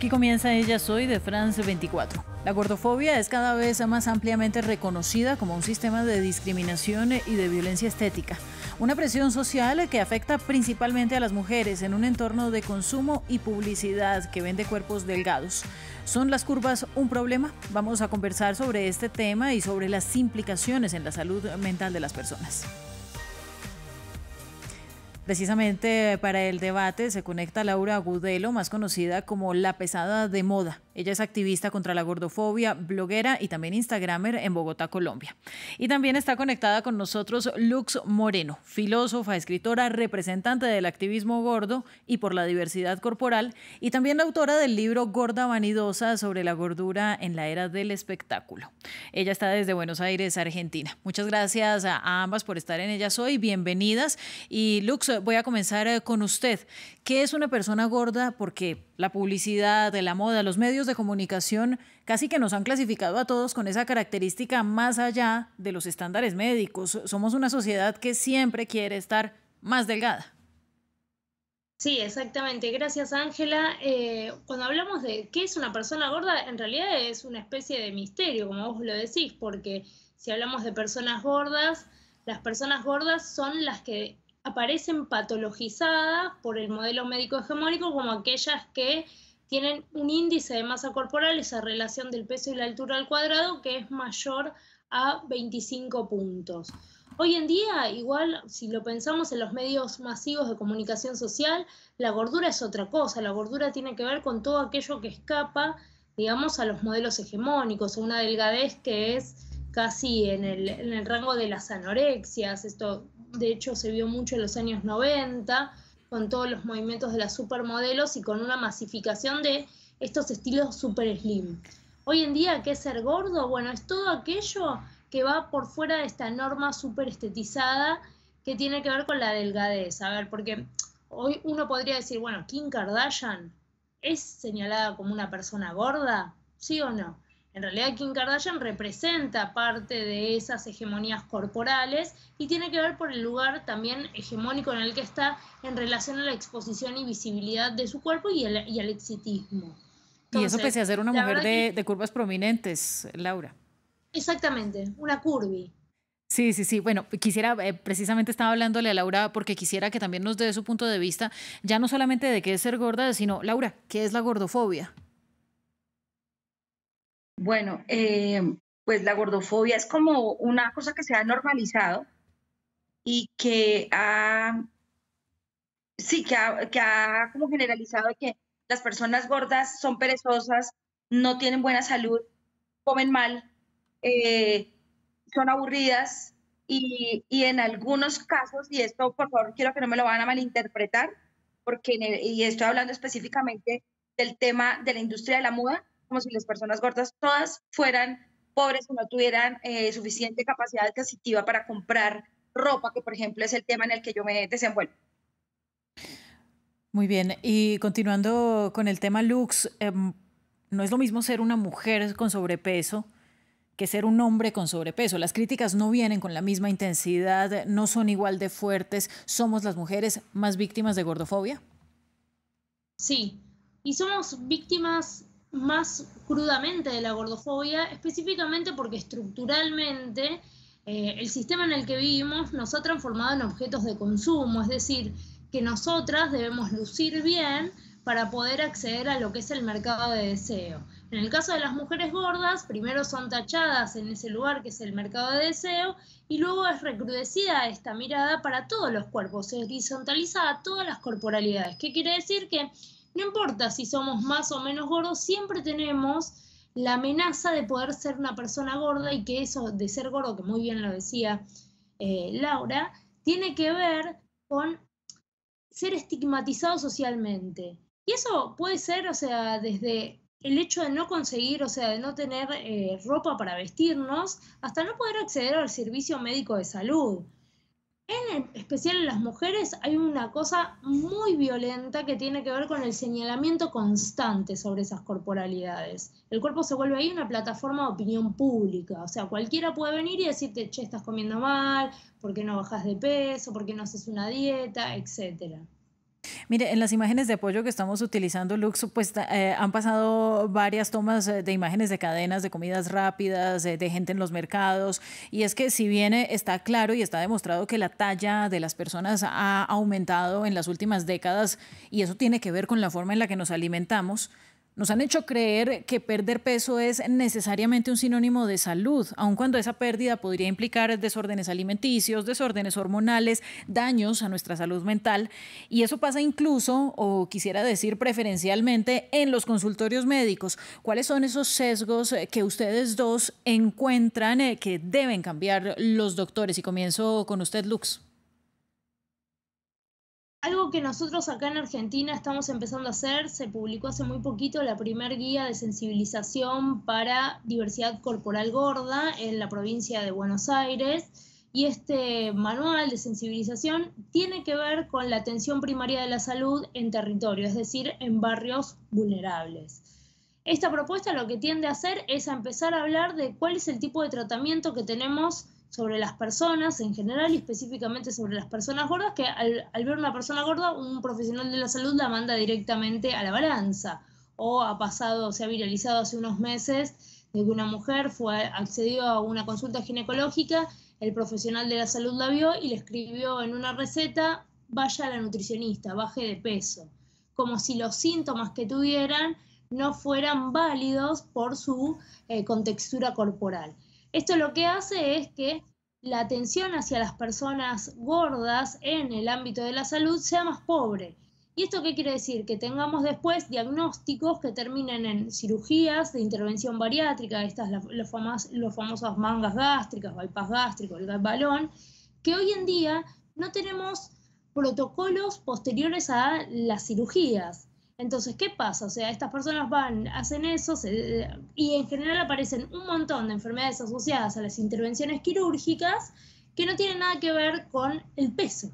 Aquí comienza Ella Soy de France 24. La gordofobia es cada vez más ampliamente reconocida como un sistema de discriminación y de violencia estética, una presión social que afecta principalmente a las mujeres en un entorno de consumo y publicidad que vende cuerpos delgados. ¿Son las curvas un problema? Vamos a conversar sobre este tema y sobre las implicaciones en la salud mental de las personas. Precisamente para el debate se conecta Laura Agudelo, más conocida como La Pesada de Moda. Ella es activista contra la gordofobia, bloguera y también Instagramer en Bogotá, Colombia. Y también está conectada con nosotros Lux Moreno, filósofa, escritora, representante del activismo gordo y por la diversidad corporal, y también autora del libro Gorda Vanidosa sobre la gordura en la era del espectáculo. Ella está desde Buenos Aires, Argentina. Muchas gracias a ambas por estar en Ellas Hoy. Bienvenidas. Y Lux, voy a comenzar eh, con usted. ¿Qué es una persona gorda? Porque la publicidad, la moda, los medios de comunicación, casi que nos han clasificado a todos con esa característica más allá de los estándares médicos. Somos una sociedad que siempre quiere estar más delgada. Sí, exactamente. Gracias, Ángela. Eh, cuando hablamos de qué es una persona gorda, en realidad es una especie de misterio, como vos lo decís, porque si hablamos de personas gordas, las personas gordas son las que aparecen patologizadas por el modelo médico hegemónico como aquellas que tienen un índice de masa corporal, esa relación del peso y la altura al cuadrado, que es mayor a 25 puntos. Hoy en día, igual, si lo pensamos en los medios masivos de comunicación social, la gordura es otra cosa, la gordura tiene que ver con todo aquello que escapa, digamos, a los modelos hegemónicos, una delgadez que es casi en el, en el rango de las anorexias, esto de hecho se vio mucho en los años 90, con todos los movimientos de las supermodelos y con una masificación de estos estilos super slim. Hoy en día, ¿qué es ser gordo? Bueno, es todo aquello que va por fuera de esta norma super estetizada que tiene que ver con la delgadez. A ver, porque hoy uno podría decir, bueno, Kim Kardashian es señalada como una persona gorda, ¿sí o no? En realidad Kim Kardashian representa parte de esas hegemonías corporales y tiene que ver por el lugar también hegemónico en el que está en relación a la exposición y visibilidad de su cuerpo y, al exitismo. y eso pese a ser una mujer de, curvas prominentes, Laura. Exactamente, una curvy. Sí, sí, sí. Bueno, quisiera, eh, precisamente estaba hablándole a Laura porque quisiera que también nos dé su punto de vista, ya no solamente de qué es ser gorda, sino, Laura, ¿qué es la gordofobia? Bueno, em, pues la gordofobia es como una cosa que se ha normalizado y que ha, sí, que como generalizado que las personas gordas son perezosas, no tienen buena salud, comen mal, eh, son aburridas y, en algunos casos, y esto por favor quiero que no me lo van a malinterpretar, porque e, y estoy hablando específicamente del tema de la industria de la muda, como si las personas gordas todas fueran pobres o no tuvieran eh, suficiente capacidad adquisitiva para comprar ropa, que por ejemplo es el tema en el que yo me desenvuelvo. Muy bien, y continuando con el tema lux, em, no es lo mismo ser una mujer con sobrepeso que ser un hombre con sobrepeso. Las críticas no vienen con la misma intensidad, no son igual de fuertes. ¿Somos las mujeres más víctimas de gordofobia? Sí, y somos víctimas más crudamente de la gordofobia, específicamente porque estructuralmente eh, el sistema en el que vivimos nos ha transformado en objetos de consumo, es decir, que nosotras debemos lucir bien para poder acceder a lo que es el mercado de deseo. En el caso de las mujeres gordas, primero son tachadas en ese lugar que es el mercado de deseo y luego es recrudecida esta mirada para todos los cuerpos, es horizontalizada a todas las corporalidades. ¿Qué quiere decir? Que no importa si somos más o menos gordos, siempre tenemos la amenaza de poder ser una persona gorda y que eso de ser gordo, que muy bien lo decía eh, Laura, tiene que ver con ser estigmatizado socialmente. Y eso puede ser, o sea, desde el hecho de no conseguir, o sea, de no tener eh, ropa para vestirnos, hasta no poder acceder al servicio médico de salud en especial en las mujeres, hay una cosa muy violenta que tiene que ver con el señalamiento constante sobre esas corporalidades. El cuerpo se vuelve ahí una plataforma de opinión pública, o sea, cualquiera puede venir y decirte, che, estás comiendo mal, por qué no bajas de peso, por qué no haces una dieta, etcétera. Mire, en las imágenes de apoyo que estamos utilizando, Lux, pues eh, han pasado varias tomas eh, de imágenes de cadenas de comidas rápidas, de, eh, de gente en los mercados, y es que si bien está claro y está demostrado que la talla de las personas ha aumentado en las últimas décadas, y eso tiene que ver con la forma en la que nos alimentamos, nos han hecho creer que perder peso es necesariamente un sinónimo de salud, aun cuando esa pérdida podría implicar desórdenes alimenticios, desórdenes hormonales, daños a nuestra salud mental. Y eso pasa incluso, o quisiera decir preferencialmente, en los consultorios médicos. ¿Cuáles son esos sesgos que ustedes dos encuentran eh, que deben cambiar los doctores? Y comienzo con usted, Lux. Algo que nosotros acá en Argentina estamos empezando a hacer, se publicó hace muy poquito la primer guía de sensibilización para diversidad corporal gorda en la provincia de Buenos Aires. Y este manual de sensibilización tiene que ver con la atención primaria de la salud en territorio, es decir, en barrios vulnerables. Esta propuesta lo que tiende a hacer es empezar a hablar de cuál es el tipo de tratamiento que tenemos sobre las personas en general y específicamente sobre las personas gordas, que al, ver una persona gorda, un profesional de la salud la manda directamente a la balanza. O ha pasado, se ha viralizado hace unos meses de que una mujer fue, accedió a una consulta ginecológica, el profesional de la salud la vio y le escribió en una receta, vaya a la nutricionista, baje de peso, como si los síntomas que tuvieran no fueran válidos por su eh, contextura corporal. Esto lo que hace es que la atención hacia las personas gordas en el ámbito de la salud sea más pobre. ¿Y esto qué quiere decir? Que tengamos después diagnósticos que terminen en cirugías de intervención bariátrica, estas los, famosas los mangas gástricas, bypass gástrico, el balón, que hoy en día no tenemos protocolos posteriores a las cirugías. Entonces, ¿qué pasa? O sea, estas personas van, hacen eso y en general aparecen un montón de enfermedades asociadas a las intervenciones quirúrgicas que no tienen nada que ver con el peso.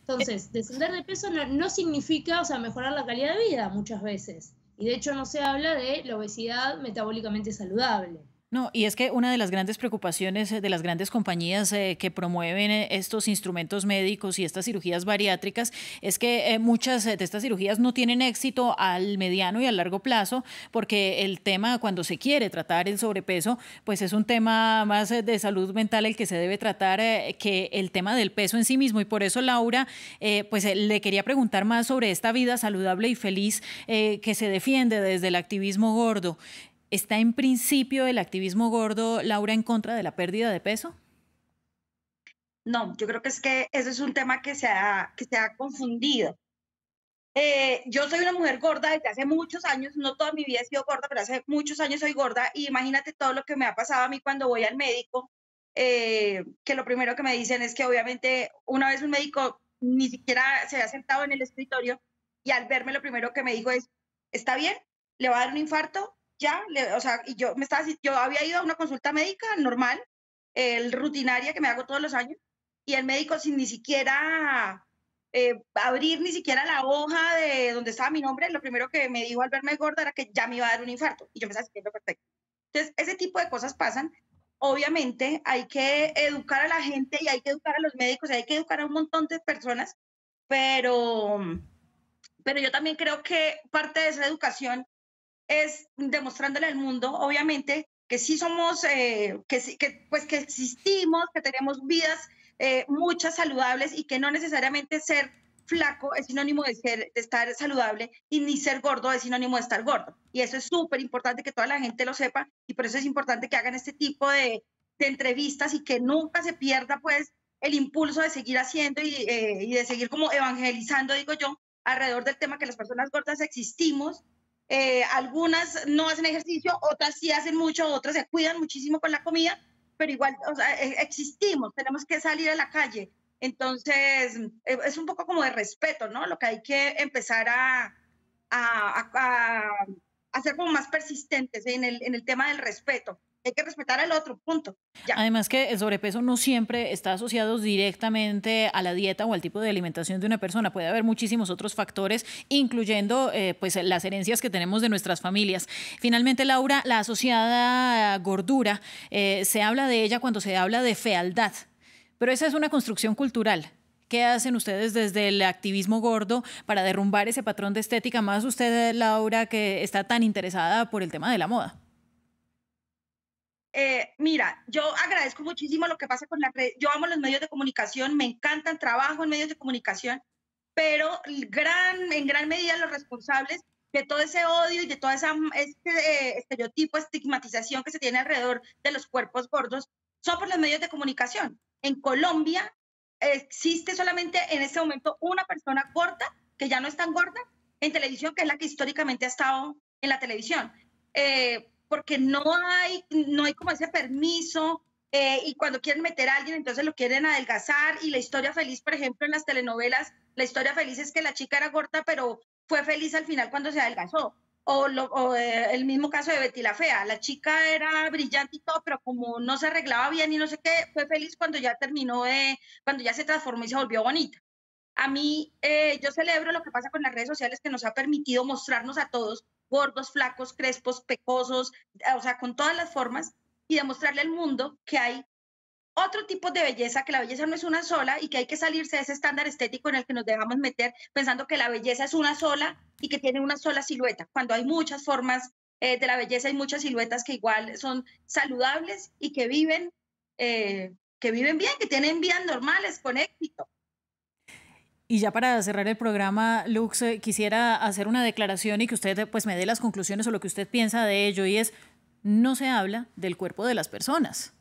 Entonces, eh. descender de peso no, no significa, o sea, mejorar la calidad de vida muchas veces. Y de hecho no se habla de la obesidad metabólicamente saludable. No, y es que una de las grandes preocupaciones eh, de las grandes compañías eh, que promueven eh, estos instrumentos médicos y estas cirugías bariátricas es que muchas de estas cirugías no tienen éxito al mediano y al largo plazo porque el tema cuando se quiere tratar el sobrepeso, pues es un tema más de salud mental el que se debe tratar que el tema del peso en sí mismo. Y por eso, Laura, pues le quería preguntar más sobre esta vida saludable y feliz que se defiende desde el activismo gordo. ¿Está en principio el activismo gordo, Laura, en contra de la pérdida de peso? No, yo creo que es que ese es un tema que se ha, que se ha confundido. Eh, yo soy una mujer gorda desde hace muchos años, no toda mi vida he sido gorda, pero hace muchos años soy gorda y imagínate todo lo que me ha pasado a mí cuando voy al médico, eh, que lo primero que me dicen es que obviamente una vez un médico ni siquiera se ha sentado en el escritorio y al verme lo primero que me dijo es, ¿está bien? ¿Le va a dar un infarto? ya, o sea, y yo, me estaba, yo había ido a una consulta médica normal, el rutinaria que me hago todos los años, y el médico sin ni siquiera eh, abrir ni siquiera la hoja de donde estaba mi nombre, lo primero que me dijo al verme gorda era que ya me iba a dar un infarto, y yo me estaba sintiendo perfecto. Entonces, ese tipo de cosas pasan. Obviamente hay que educar a la gente y hay que educar a los médicos y hay que educar a un montón de personas, pero, pero yo también creo que parte de esa educación es demostrándole al mundo, obviamente, que sí somos, eh, que, que, pues que existimos, que tenemos vidas eh, muchas saludables y que no necesariamente ser flaco es sinónimo de, ser, de estar saludable y ni ser gordo es sinónimo de estar gordo. Y eso es súper importante que toda la gente lo sepa y por eso es importante que hagan este tipo de, entrevistas y que nunca se pierda pues el impulso de seguir haciendo y, eh, y de seguir como evangelizando, digo yo, alrededor del tema que las personas gordas existimos eh, algunas no hacen ejercicio, otras sí hacen mucho, otras se cuidan muchísimo con la comida, pero igual o sea, e, existimos, tenemos que salir a la calle. Entonces, eh, es un poco como de respeto, ¿no? Lo que hay que empezar a, a, como más persistentes en el, en el tema del respeto hay que respetar al otro, punto. Además que el sobrepeso no siempre está asociado directamente a la dieta o al tipo de alimentación de una persona. Puede haber muchísimos otros factores, incluyendo eh, pues las herencias que tenemos de nuestras familias. Finalmente, Laura, la asociada gordura, eh, se habla de ella cuando se habla de fealdad, pero esa es una construcción cultural. ¿Qué hacen ustedes desde el activismo gordo para derrumbar ese patrón de estética? Más usted, Laura, que está tan interesada por el tema de la moda. Eh, mira, yo agradezco muchísimo lo que pasa con la red. Yo amo los medios de comunicación, me encantan, trabajo en medios de comunicación, pero en gran medida los responsables de todo ese odio y de todo ese este, eh, estereotipo, estigmatización que se tiene alrededor de los cuerpos gordos son por los medios de comunicación. En Colombia existe solamente en este momento una persona gorda, que ya no es tan gorda, en televisión, que es la que históricamente ha estado en la televisión. Eh, porque no hay, no hay como ese permiso. Eh, y cuando quieren meter a alguien, entonces lo quieren adelgazar. Y la historia feliz, por ejemplo, en las telenovelas, la historia feliz es que la chica era gorda, pero fue feliz al final cuando se adelgazó. O, eh, el mismo caso de Betty la Fea, la chica era brillante y todo, pero como no se arreglaba bien y no sé qué, fue feliz cuando ya terminó de, cuando ya se transformó y se volvió bonita. A mí, eh, yo celebro lo que pasa con las redes sociales que nos ha permitido mostrarnos a todos gordos, flacos, crespos, pecosos, o sea, con todas las formas, y demostrarle al mundo que hay otro tipo de belleza, que la belleza no es una sola y que hay que salirse de ese estándar estético en el que nos dejamos meter pensando que la belleza es una sola y que tiene una sola silueta, cuando hay muchas formas eh, de la belleza, hay muchas siluetas que igual son saludables y que viven, eh, que viven bien, que tienen vidas normales con éxito. Y ya para cerrar el programa, Lux, eh, quisiera hacer una declaración y que usted pues, me dé las conclusiones o lo que usted piensa de ello, y es, no se habla del cuerpo de las personas.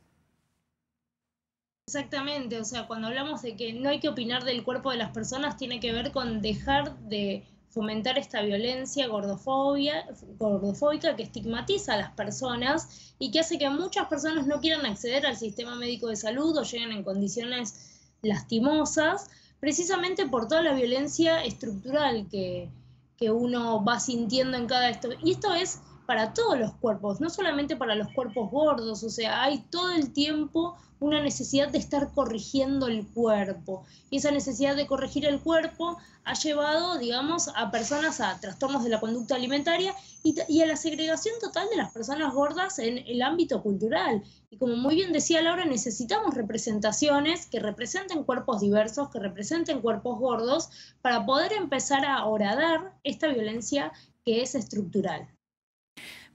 Exactamente, o sea, cuando hablamos de que no hay que opinar del cuerpo de las personas, tiene que ver con dejar de fomentar esta violencia gordofobia, gordofóbica que estigmatiza a las personas y que hace que muchas personas no quieran acceder al sistema médico de salud o lleguen en condiciones lastimosas precisamente por toda la violencia estructural que, que uno va sintiendo en cada esto. Y esto es para todos los cuerpos, no solamente para los cuerpos gordos, o sea, hay todo el tiempo una necesidad de estar corrigiendo el cuerpo. Y esa necesidad de corregir el cuerpo ha llevado, digamos, a personas a trastornos de la conducta alimentaria y, a la segregación total de las personas gordas en el ámbito cultural. Y como muy bien decía Laura, necesitamos representaciones que representen cuerpos diversos, que representen cuerpos gordos, para poder empezar a horadar esta violencia que es estructural.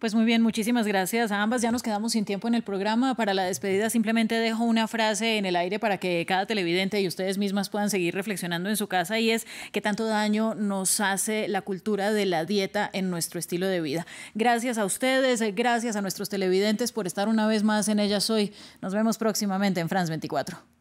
Pues muy bien, muchísimas gracias a ambas. Ya nos quedamos sin tiempo en el programa. Para la despedida simplemente dejo una frase en el aire para que cada televidente y ustedes mismas puedan seguir reflexionando en su casa y es qué tanto daño nos hace la cultura de la dieta en nuestro estilo de vida. Gracias a ustedes, gracias a nuestros televidentes por estar una vez más en Ellas Hoy. Nos vemos próximamente en France 24.